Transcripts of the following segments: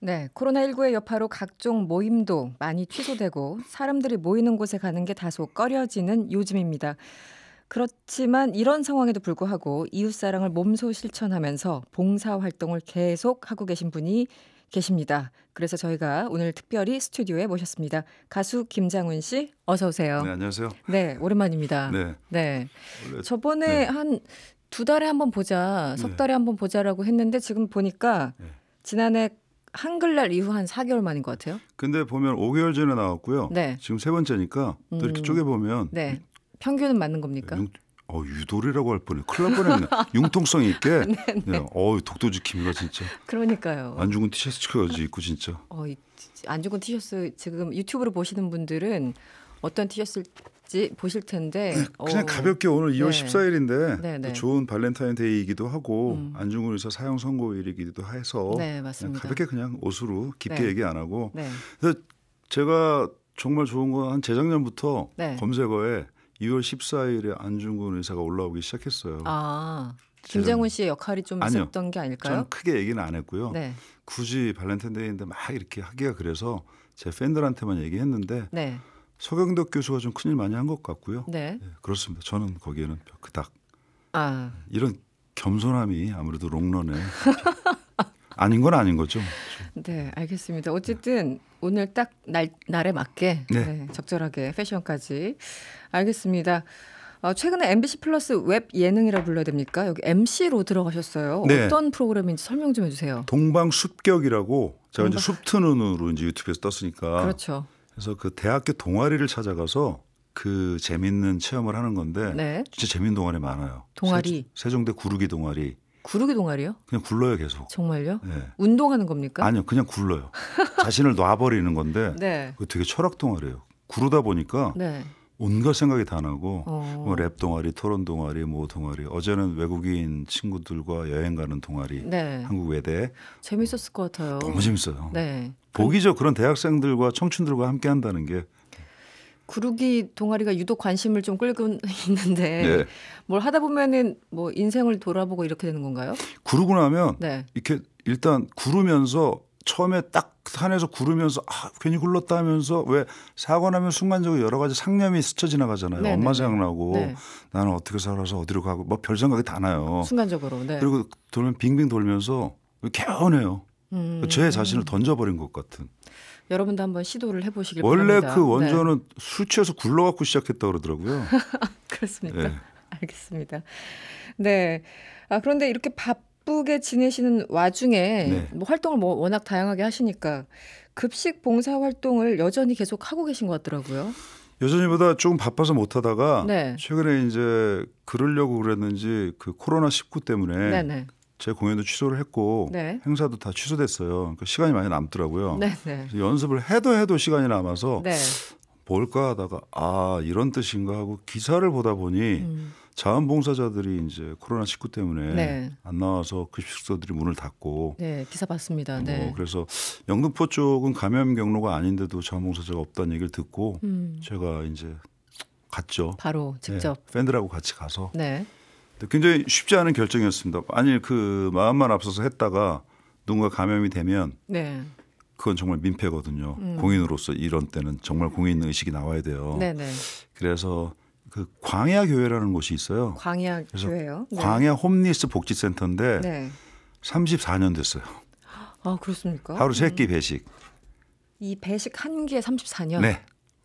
네, 코로나19의 여파로 각종 모임도 많이 취소되고 사람들이 모이는 곳에 가는 게 다소 꺼려지는 요즘입니다. 그렇지만 이런 상황에도 불구하고 이웃사랑을 몸소 실천하면서 봉사활동을 계속 하고 계신 분이 계십니다. 그래서 저희가 오늘 특별히 스튜디오에 모셨습니다. 가수 김장훈 씨, 어서 오세요. 네, 안녕하세요. 네, 오랜만입니다. 네. 네. 저번에 네. 한두 달에 한번 보자, 석 네. 달에 한번 보자라고 했는데 지금 보니까 네. 지난해 한글날 이후 한 4개월 만인 것 같아요. 근데 보면 5개월 전에 나왔고요. 네. 지금 세 번째니까 또 이렇게 음. 쪼개 보면 네. 평균은 맞는 겁니까? 융, 어, 유도리라고할 뻔해. 큰일 날 뻔했네. 융통성 이 있게. 네, 네. 네. 어, 독도지 킴이가 진짜. 그러니까요. 안 죽은 티셔츠 가지 그 입고 진짜. 어, 안 죽은 티셔츠 지금 유튜브로 보시는 분들은 어떤 티셨을지 보실 텐데 네, 그냥 오. 가볍게 오늘 2월 네. 14일인데 네, 네. 좋은 발렌타인데이이기도 하고 음. 안중근 의사 사형 선고일이기도 해서 네, 그냥 가볍게 그냥 옷으로 깊게 네. 얘기 안 하고 그래서 제가 정말 좋은 건 한 재작년부터 검색어에 2월 14일에 안중근 의사가 올라오기 시작했어요. 아. 김정훈 씨의 역할이 좀 아니요. 있었던 게 아닐까요? 저는 크게 얘기는 안 했고요. 네. 굳이 발렌타인데이인데 막 이렇게 하기가 그래서 제 팬들한테만 얘기했는데 네. 서경덕 교수가 좀 큰일 많이 한 것 같고요. 네. 네. 그렇습니다. 저는 거기에는 그닥 아. 이런 겸손함이 아무래도 롱런에 아닌 건 아닌 거죠. 네, 알겠습니다. 어쨌든 네. 오늘 딱 날 날에 맞게 네. 네, 적절하게 패션까지 알겠습니다. 어, 최근에 MBC 플러스 웹 예능이라 불러야 됩니까? 여기 MC로 들어가셨어요. 네. 어떤 프로그램인지 설명 좀 해주세요. 동방 숲격이라고 제가 동방... 이제 숲트눈으로 이제 유튜브에서 떴으니까 그렇죠. 그래서 그 대학교 동아리를 찾아가서 그 재밌는 체험을 하는 건데 네. 진짜 재밌는 동아리 많아요. 동아리 세, 종대 구르기 동아리. 구르기 동아리요? 그냥 굴러요 계속. 정말요? 네. 운동하는 겁니까? 아니요, 그냥 굴러요. 자신을 놔버리는 건데 네. 그 되게 철학 동아리예요. 구르다 보니까 네. 온갖 생각이 다 나고 어. 뭐랩 동아리, 토론 동아리, 모 뭐 동아리. 어제는 외국인 친구들과 여행 가는 동아리. 네. 한국 외대. 재밌었을 것 같아요. 너무 재밌어요. 네. 복이죠. 그런 대학생들과 청춘들과 함께 한다는 게 구르기 동아리가 유독 관심을 좀 끌고 있는데 네. 뭘 하다 보면은 뭐 인생을 돌아보고 이렇게 되는 건가요? 구르고 나면 네. 이렇게 일단 구르면서 처음에 딱 산에서 구르면서 아 괜히 굴렀다 하면서 왜 사고 나면 순간적으로 여러 가지 상념이 스쳐 지나가잖아요. 네네네. 엄마 네, 네. 생각나고 네. 나는 어떻게 살아서 어디로 가고 뭐별 생각이 다 나요. 순간적으로. 네. 그리고 돌면 빙빙 돌면서 개운해요. 음. 제 자신을 던져버린 것 같은. 여러분도 한번 시도를 해보시길 원래 바랍니다. 그 원조는 네. 술 취해서 굴러갖고 시작했다 고 그러더라고요. 그렇습니까? 네. 알겠습니다. 네. 아, 그런데 이렇게 밥 바쁘게 지내시는 와중에 네. 뭐 활동을 뭐 워낙 다양하게 하시니까 급식 봉사 활동을 여전히 계속 하고 계신 것 같더라고요. 여전히보다 조금 바빠서 못 하다가 네. 최근에 이제 그러려고 그랬는지 그 코로나 19 때문에 네네. 제 공연도 취소를 했고 네. 행사도 다 취소됐어요. 그러니까 시간이 많이 남더라고요. 연습을 해도 해도 시간이 남아서 네. 뭘까 하다가 아 이런 뜻인가 하고 기사를 보다 보니 음. 자원봉사자들이 이제 코로나 19 때문에 네. 안 나와서 급식소들이 문을 닫고 네, 기사 봤습니다. 뭐 네. 그래서 영등포 쪽은 감염 경로가 아닌데도 자원봉사자가 없다는 얘기를 듣고 음. 제가 이제 갔죠. 바로 네, 직접 네, 팬들하고 같이 가서. 네. 굉장히 쉽지 않은 결정이었습니다. 만일 그 마음만 앞서서 했다가 누군가 감염이 되면 네. 그건 정말 민폐거든요. 음. 공인으로서 이런 때는 정말 공인 의식이 나와야 돼요. 네네. 네. 그래서 그 광야 교회라는 곳이 있어요. 광야 교회요? 네. 광야 홈리스 복지센터인데 네. 34년 됐어요. 아 그렇습니까? 하루 세끼 음. 배식. 이 배식 한개에 34년. 네.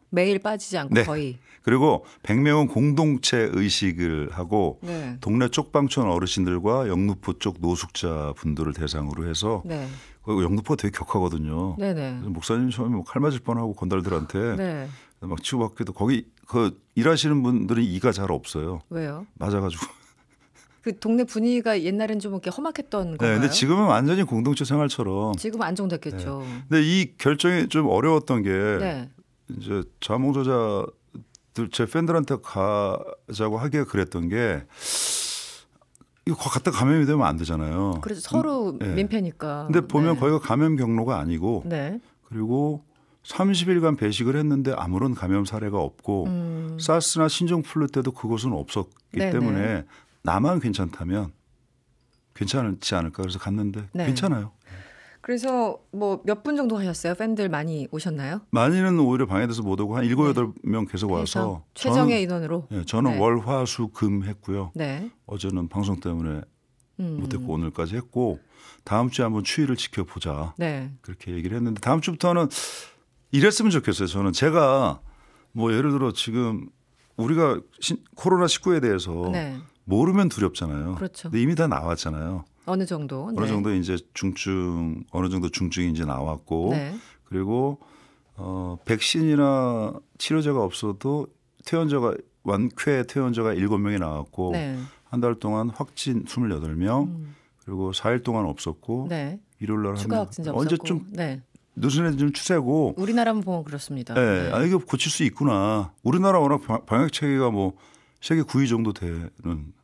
매일 빠지지 않고 네. 거의. 그리고 100명은 공동체 의식을 하고 네. 동네 쪽방촌 어르신들과 영등포 쪽 노숙자 분들을 대상으로 해서 네. 그 영등포가 되게 격하거든요. 목사님 처음에 뭐칼 맞을 뻔하고 건달들한테 네. 막치고박기도 거기 그 일하시는 분들은 이가 잘 없어요. 왜요? 맞아가지고. 그 동네 분위기가 옛날엔 좀 이렇게 험악했던 거예요. 네, 근데 지금은 완전히 공동체 생활처럼. 지금 안정됐겠죠. 네. 근데 이 결정이 좀 어려웠던 게 네. 이제 자몽조자들 제 팬들한테 가자고 하기가 그랬던 게. 이거 갔다 감염이 되면 안 되잖아요. 그래서 서로 음, 네. 민폐니까. 근데 보면 네. 거기가 감염 경로가 아니고, 네. 그리고 30일간 배식을 했는데 아무런 감염 사례가 없고 음. 사스나 신종플루 때도 그곳은 없었기 네네. 때문에 나만 괜찮다면 괜찮지 않을까 그래서 갔는데 네. 괜찮아요. 그래서 뭐 몇 분 정도 하셨어요? 팬들 많이 오셨나요? 많이는 오히려 방에대해서못 오고 한 일곱 여덟 네. 명 계속 와서 최정의 저는, 인원으로. 네, 저는 네. 월화 수 금 했고요. 네. 어제는 방송 때문에 음. 못했고 오늘까지 했고 다음 주에 한번 추위를 지켜보자. 네. 그렇게 얘기를 했는데 다음 주부터는 이랬으면 좋겠어요. 저는 제가 뭐 예를 들어 지금 우리가 코로나 19에 대해서 네. 모르면 두렵잖아요. 그렇죠. 근데 이미 다 나왔잖아요. 어느 정도 어느 네. 정도 이제 중증 어느 정도 중증이 이제 나왔고 네. 그리고 어 백신이나 치료제가 없어도 퇴원자가 완쾌 퇴원자가 7명이 나왔고 네. 한달 동안 확진 28명 음. 그리고 4일 동안 없었고 네. 일요일 날 하면 언제쯤 네. 요즘에 좀 추세고 우리나라만 보면 그렇습니다. 네. 네. 아 이거 고칠 수 있구나. 우리나라 워낙 방역 체계가 뭐 세계 9위 정도 되는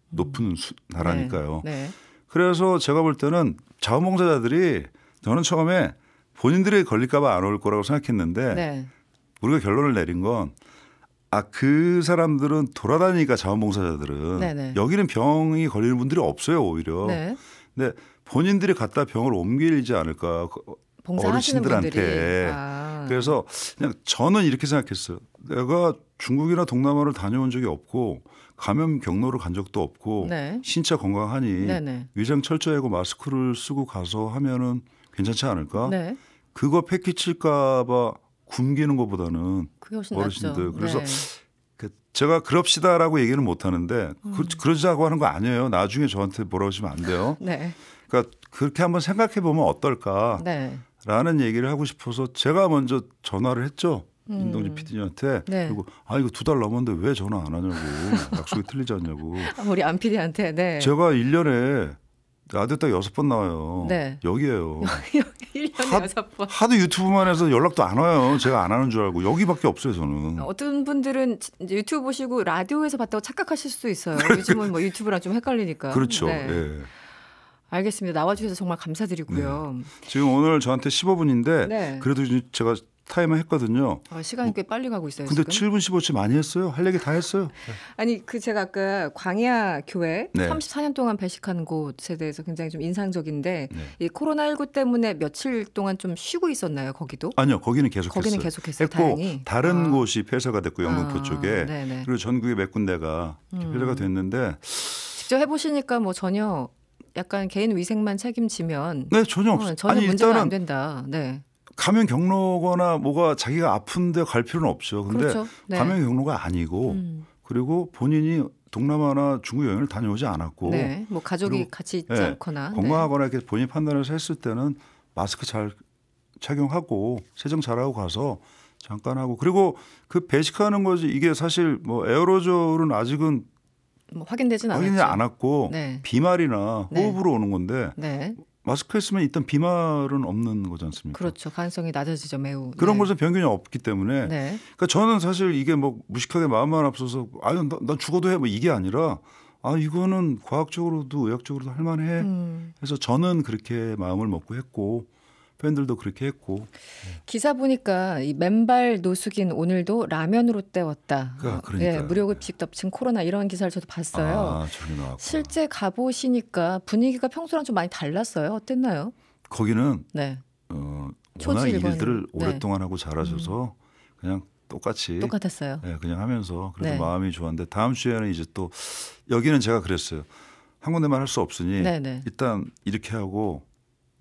높은 음. 수, 나라니까요. 네. 네. 그래서 제가 볼 때는 자원봉사자들이 저는 처음에 본인들이 걸릴까봐 안 올 거라고 생각했는데 네. 우리가 결론을 내린 건 아, 그 사람들은 돌아다니니까 자원봉사자들은 네네. 네. 여기는 병이 걸리는 분들이 없어요, 오히려. 네. 근데 본인들이 갖다 병을 옮기지 않을까 그, 어르신들한테. 아. 그래서 그냥 저는 이렇게 생각했어요. 내가 중국이나 동남아를 다녀온 적이 없고 감염 경로를 간 적도 없고 네. 신체 건강하니 네네. 위장 철저하고 마스크를 쓰고 가서 하면은 괜찮지 않을까? 네. 그거 패키칠까봐 굶기는 것보다는 어르신들 낫죠. 그래서 네. 그 제가 그럽시다라고 얘기는 못 하는데 음. 그, 러자고 하는 거 아니에요. 나중에 저한테 뭐라 고 하시면 안 돼요. 네. 그러니까 그렇게 한번 생각해 보면 어떨까. 네. 라는 얘기를 하고 싶어서 제가 먼저 전화를 했죠. 음. 인동진 PD님한테 네. 그리고 아 이거 두달 남았는데 왜 전화 안 하냐고 약속이 틀리지 않냐고 우리 안 PD한테 네. 제가 1년에 라디오 딱6번 나와요. 네. 여기에요. 1년에 하, 여섯 번. 하도 유튜브만 해서 연락도 안 와요. 제가 안 하는 줄 알고 여기밖에 없어요 저는. 어떤 분들은 유튜브 보시고 라디오에서 봤다고 착각하실 수도 있어요. 그렇죠. 요즘은 뭐 유튜브랑 좀 헷갈리니까. 그렇죠. 네. 예. 알겠습니다. 나와주셔서 정말 감사드리고요. 네. 지금 오늘 저한테 15분인데 네. 그래도 제가 타임을 했거든요. 아, 시간이 뭐 꽤 빨리 가고 있어요. 근데 지금? 7분 15초 많이 했어요. 할 얘기 다 했어요. 아니 그 제가 아까 광야 교회 네. 34년 동안 배식한 곳에 대해서 굉장히 좀 인상적인데 네. 이 코로나 19 때문에 며칠 동안 좀 쉬고 있었나요 거기도? 아니요 거기는 계속했어요. 거기는 계속했어요. 했고 다행히. 다른 아. 곳이 폐쇄가 됐고 아, 영등포 아, 쪽에 네네. 그리고 전국에 몇 군데가 음. 폐쇄가 됐는데 직접 해보시니까 뭐 전혀 약간 개인 위생만 책임지면 네 전혀 없어 전혀 아니, 문제가 안 된다. 네. 감염 경로거나 뭐가 자기가 아픈데 갈 필요는 없죠. 근데 그렇죠. 네. 감염 경로가 아니고 음. 그리고 본인이 동남아나 중국 여행을 다녀오지 않았고 네. 뭐 가족이 같이 있지 예, 네. 않거나 건강하거나 이렇게 본인 판단해서 했을 때는 마스크 잘 착용하고 세정 잘하고 가서 잠깐 하고 그리고 그 배식하는 거지 이게 사실 뭐 에어로졸은 아직은 뭐 확인되진 않았죠. 확인이 않았고 네. 비말이나 네. 호흡으로 오는 건데 네. 마스크 했으면 일단 비말은 없는 거지 않습니까? 그렇죠. 가능성이 낮아지죠, 매우. 그런 네. 것은 네. 변균이 없기 때문에. 네. 그러니까 저는 사실 이게 뭐 무식하게 마음만 앞서서 아유, 나, 나 죽어도 해. 뭐 이게 아니라 아, 이거는 과학적으로도 의학적으로도 할만해. 음. 해서 저는 그렇게 마음을 먹고 했고 팬들도 그렇게 했고 기사 보니까 이 맨발 노숙인 오늘도 라면으로 때웠다. 그러니까, 예, 무료급식 덮친 코로나 이런 기사를 저도 봤어요. 아, 실제 가보시니까 분위기가 평소랑 좀 많이 달랐어요. 어땠나요? 거기는 네. 어, 워낙 일들을 네. 오랫동안 하고 잘하셔서 음. 그냥 똑같이 똑같았어요. 네, 그냥 하면서 그래도 네. 마음이 좋았는데 다음 주에는 이제 또 여기는 제가 그랬어요. 한 군데만 할 수 없으니 네네. 네. 일단 이렇게 하고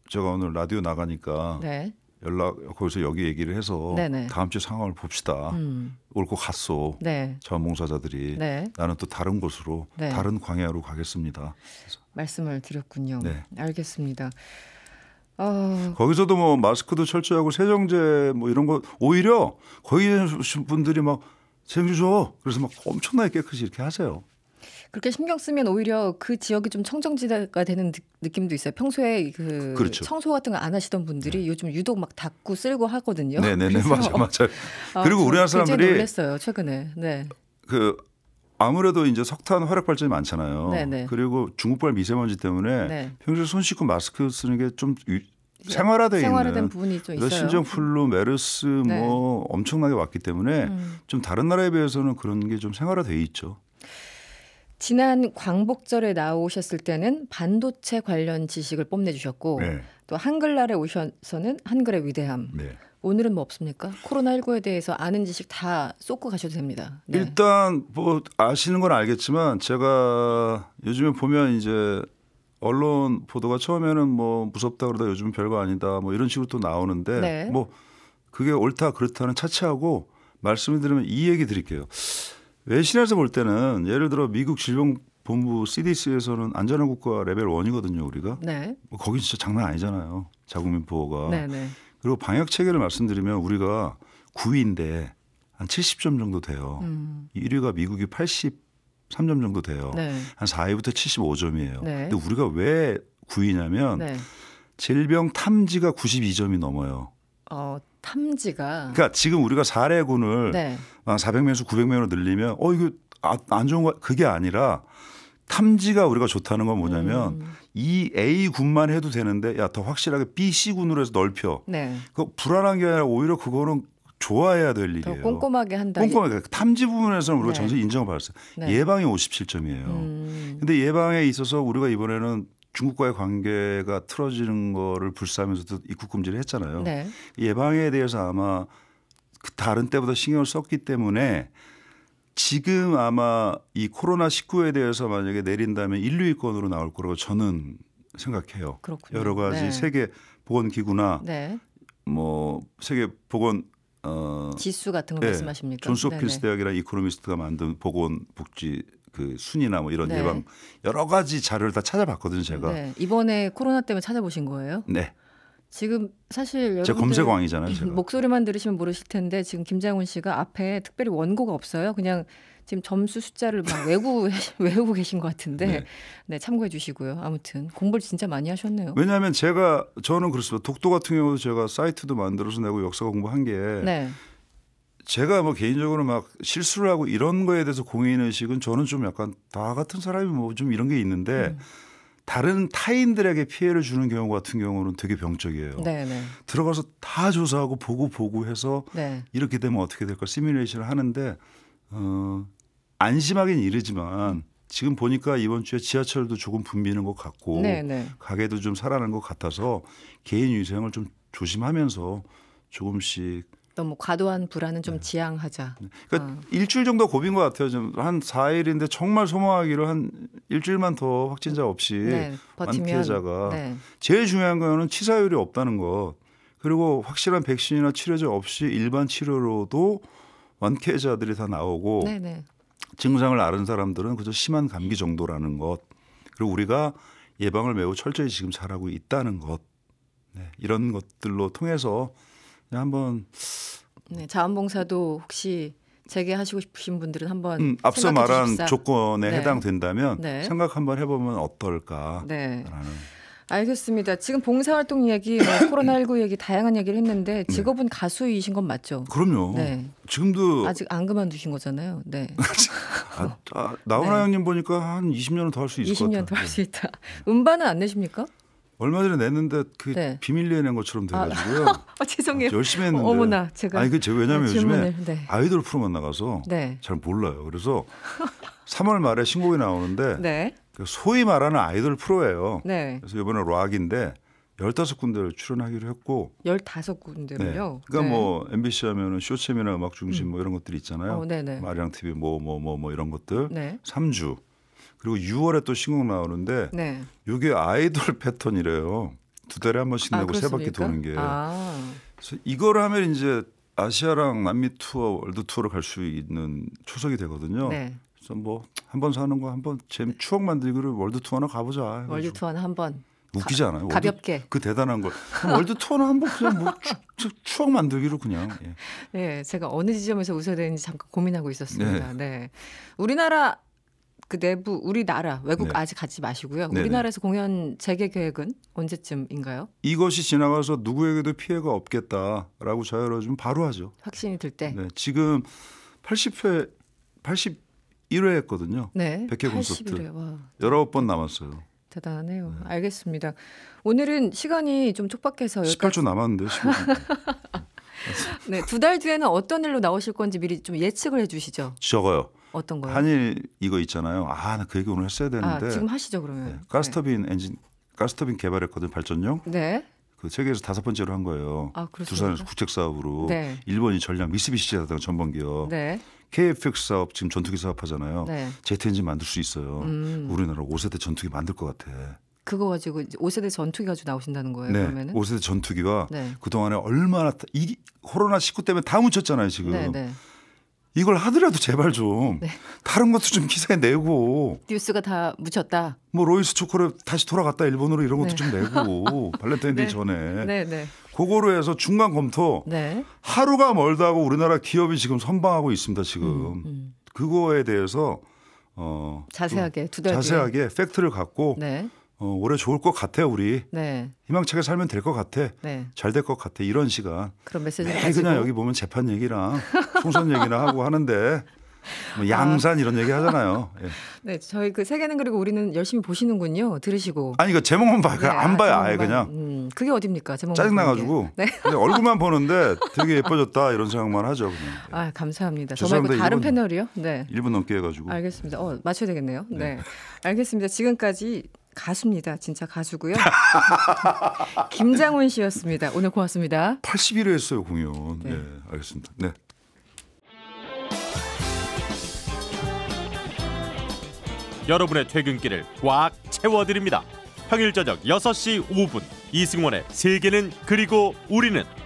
제가 오늘 라디오 나가니까 네. 연락 거기서 여기 얘기를 해서 네네. 네. 다음 주 상황을 봅시다. 음. 옳고 갔소. 네. 자봉사자들이 네. 나는 또 다른 곳으로 네. 다른 광야로 가겠습니다. 그래서. 말씀을 드렸군요. 네. 알겠습니다. 어... 거기서도 뭐 마스크도 철저하고 세정제 뭐 이런 거 오히려 거기 계신 분들이 막 재미 줘. 그래서 막 엄청나게 깨끗이 이렇게 하세요. 그렇게 신경 쓰면 오히려 그 지역이 좀 청정지대가 되는 느낌도 있어요. 평소에 그 그렇죠. 청소 같은 거 안 하시던 분들이 네. 요즘 유독 막 닦고 쓸고 하거든요. 네네네 맞아 맞아. 아, 그리고 우리나라 사람들이 놀랐어요 최근에. 네. 그 아무래도 이제 석탄 화력 발전이 많잖아요. 네네. 네. 그리고 중국발 미세먼지 때문에 네. 평소에 손 씻고 마스크 쓰는 게좀 네. 생활화돼 있는 부분이 좀 있어요. 신종 플루, 메르스 네. 뭐 엄청나게 왔기 때문에 음. 좀 다른 나라에 비해서는 그런 게 좀 생활화돼 있죠. 지난 광복절에 나오셨을 때는 반도체 관련 지식을 뽐내주셨고 네. 또 한글날에 오셔서는 한글의 위대함. 네. 오늘은 뭐 없습니까? 코로나 19에 대해서 아는 지식 다 쏟고 가셔도 됩니다. 네. 일단 뭐 아시는 건 알겠지만 제가 요즘에 보면 이제 언론 보도가 처음에는 뭐 무섭다 그러다 요즘은 별거 아니다 뭐 이런 식으로 또 나오는데 네. 뭐 그게 옳다 그렇다는 차치하고 말씀을 드리면 이 얘기 드릴게요. 외신에서 볼 때는 예를 들어 미국 질병본부 CDC에서는 안전한 국가 레벨 원이거든요 우리가. 네. 뭐 거긴 진짜 장난 아니잖아요. 자국민 보호가. 네, 네. 그리고 방역 체계를 말씀드리면 우리가 9위인데 한 70점 정도 돼요. 음. 1위가 미국이 83점 정도 돼요. 네. 한 4위부터 75점이에요. 네. 근데 우리가 왜 9위냐면 질병 탐지가 92점이 넘어요. 어, 탐지가. 그러니까 지금 우리가 사례군을 네. 400명에서 아, 900명으로 늘리면 어 이거 아, 안 좋은 거 그게 아니라 탐지가 우리가 좋다는 건 뭐냐면 음. 이 A 군만 해도 되는데 야 더 확실하게 B, C 군으로 해서 넓혀. 네. 그 불안한 게 아니라 오히려 그거는 좋아해야 될 일이에요. 꼼꼼하게 한다. 꼼꼼하게 그러니까 탐지 부분에서는 우리가 네. 전체 인정을 받았어요. 네. 예방이 57점이에요. 음. 근데 예방에 있어서 우리가 이번에는 중국과의 관계가 틀어지는 거를 불사하면서도 입국 금지를 했잖아요. 네. 예방에 대해서 아마 그 다른 때보다 신경을 썼기 때문에 지금 아마 이 코로나 19에 대해서 만약에 내린다면 인류위권으로 나올 거라고 저는 생각해요. 그렇군요. 여러 가지 네. 세계 보건 기구나 네. 뭐 세계 보건 어 지수 같은 거 네. 말씀하십니까? 존스 홉킨스 네, 네. 대학이나 이코노미스트가 만든 보건 복지 그 순위나 뭐 이런 네. 예방 여러 가지 자료를 다 찾아봤거든요 제가 네. 이번에 코로나 때문에 찾아보신 거예요? 네. 지금 사실 여러분들 검색왕이잖아요. 제가. 목소리만 들으시면 모르실 텐데 지금 김장훈 씨가 앞에 특별히 원고가 없어요. 그냥 지금 점수 숫자를 막 외우고 외우고 계신 것 같은데 네. 네. 참고해 주시고요. 아무튼 공부를 진짜 많이 하셨네요. 왜냐하면 제가 저는 그렇습니다. 독도 같은 경우도 제가 사이트도 만들어서 내고 역사 공부한 게 네. 제가 뭐 개인적으로 막 실수를 하고 이런 거에 대해서 공인 의식은 저는 좀 약간 나 같은 사람이 뭐 좀 이런 게 있는데 음. 다른 타인들에게 피해를 주는 경우 같은 경우는 되게 병적이에요. 네네. 네. 들어가서 다 조사하고 보고 보고 해서 네. 이렇게 되면 어떻게 될까 시뮬레이션을 하는데 어, 안심하긴 이르지만 지금 보니까 이번 주에 지하철도 조금 붐비는 것 같고 네네. 네. 가게도 좀 살아난 것 같아서 개인 위생을 좀 조심하면서 조금씩 너무 뭐 과도한 불안은 좀 네. 지양하자. 네. 그러니까 어. 일주일 정도 고비인 것 같아요. 좀한 4일인데 정말 소망하기로 한 일주일만 더 확진자 없이 네, 피해자가 네. 제일 중요한 거는 치사율이 없다는 것 그리고 확실한 백신이나 치료제 없이 일반 치료로도 완쾌자들이 다 나오고 네네. 네. 증상을 앓은 사람들은 그저 심한 감기 정도라는 것 그리고 우리가 예방을 매우 철저히 지금 잘하고 있다는 것 네, 이런 것들로 통해서 한번 네, 자원봉사도 혹시 재개하시고 싶으신 분들은 한번 음, 앞서 말한 주십사. 조건에 네. 해당된다면 네. 생각 한번 해보면 어떨까라는. 네. 알겠습니다. 지금 봉사활동 얘기, 뭐 코로나19 얘기 다양한 얘기를 했는데 네. 직업은 가수이신 건 맞죠? 그럼요. 네. 지금도 아직 안 그만두신 거잖아요. 네. 아, 아, 나훈아 네. 형님 보니까 한 20년은 더 할 수 있을 것 같아요. 20년 더 할 수 있다. 음반은 안 내십니까? 얼마 전에 냈는데 그 네. 비밀리에 낸 것처럼 아, 돼가지고요. 아, 죄송해요. 어, 열심히 했는데. 어머나 제가. 아니 그 제가 왜냐하면 네, 요즘에 네. 아이돌 프로만 나가서 네. 잘 몰라요. 그래서 3월 말에 신곡이 나오는데 네. 그 소위 말하는 아이돌 프로예요. 네. 그래서 이번에 락인데 15군데를 출연하기로 했고 15군데를요? 그러니까 뭐 MBC 하면은 쇼챔이나 음악 중심 뭐 음. 이런 것들이 있잖아요. 어, 마량 TV 뭐 뭐 뭐 뭐 이런 것들 네. 3주 그리고 6월에 또 신곡 나오는데 네. 이게 아이돌 패턴이래요. 두 달에 한 번씩 아, 내고 아, 세 바퀴 도는 게. 아. 그래서 이걸 하면 이제 아시아랑 남미 투어, 월드 투어를 갈 수 있는 초석이 되거든요. 네. 그래서 뭐한 번 사는 거 한번 재 네. 추억 만들기로 월드 투어나 가보자. 해가지고. 월드 투어는 한번 웃기지 않아요? 가, 볍게 월드, 그 대단한 걸 월드 투어는 한번 그냥 뭐 추, 추억 만들기로 그냥. 예. 네, 제가 어느 지점에서 웃어야 되는지 잠깐 고민하고 있었습니다. 네. 네. 우리나라 그 내부 우리나라 외국 네. 아직 가지 마시고요. 네네. 우리나라에서 공연 재개 계획은 언제쯤인가요? 이것이 지나가서 누구에게도 피해가 없겠다라고 저열을 좀 바로 하죠. 확신이 들 때. 네, 지금 80회 81회 했거든요. 네. 1회 콘서트. 8 1번 남았어요. 대단하네요. 네. 알겠습니다. 오늘은 시간이 좀 촉박해서 18초 남았는데 15분. 네, 두 달 뒤에는 어떤 일로 나오실 건지 미리 좀 예측을 해 주시죠. 적어요. 어떤 거요? 한일 이거 있잖아요. 아, 나 그 얘기 오늘 했어야 아, 되는데. 아, 지금 하시죠 그러면. 네. 네. 가스터빈 네. 엔진 가스터빈 개발했거든 발전용. 네. 그 세계에서 다섯 번째로 한 거예요. 아, 두산에서 국책 사업으로 네. 일본이 전략 미쓰비시 자동 전범 기업. 네. KFX 사업 지금 전투기 사업하잖아요. 네. 제트 엔진 만들 수 있어요. 음. 우리나라 5세대 전투기 만들 것 같아. 그거 가지고 이제 5세대 전투기 가지고 나오신다는 거예요. 네. 그러면은 5세대 전투기와 그 동안에 얼마나 이 코로나 19 때문에 다 묻혔잖아요 지금. 네, 이걸 하더라도 제발 좀 네. 다른 것도 좀 기사에 내고 뉴스가 다 묻혔다. 뭐 로이스 초콜릿 다시 돌아갔다 일본으로 이런 것도 네. 좀 내고 발렌타인데이 네. 전에 네, 네, 그거로 해서 중간 검토 네. 하루가 멀다고 우리나라 기업이 지금 선방하고 있습니다 지금 음, 음. 그거에 대해서 어 자세하게 두달 자세하게 팩트를 갖고 네. 어, 올해 좋을 것 같아 우리. 네. 희망차게 살면 될 것 같아. 네. 잘 될 것 같아. 이런 시간. 그런 메시지 가지고. 그냥 여기 보면 재판 얘기랑 총선 얘기나 하고 하는데 뭐 아. 양산 아. 이런 얘기 하잖아요. 예. 네, 저희 그 세계는 그리고 우리는 열심히 보시는군요. 들으시고. 아니 그 제목만 봐요. 네, 안 아, 봐요. 아예 그냥. 음, 그게 어딥니까? 제목 짜증나가지고. 네. 얼굴만 보는데 되게 예뻐졌다 이런 생각만 하죠. 그냥. 예. 아 감사합니다. 정말고 다른 1분, 패널이요? 네. 1분 넘게 해가지고. 알겠습니다. 어 맞춰야 되겠네요. 네. 네. 알겠습니다. 지금까지 가수입니다. 진짜 가수고요. 김장훈 씨였습니다. 오늘 고맙습니다. 81회 했어요 공연. 네, 네 알겠습니다. 네. 여러분의 퇴근길을 꽉 채워드립니다. 평일 저녁 6시 5분 이승원의 세계는 그리고 우리는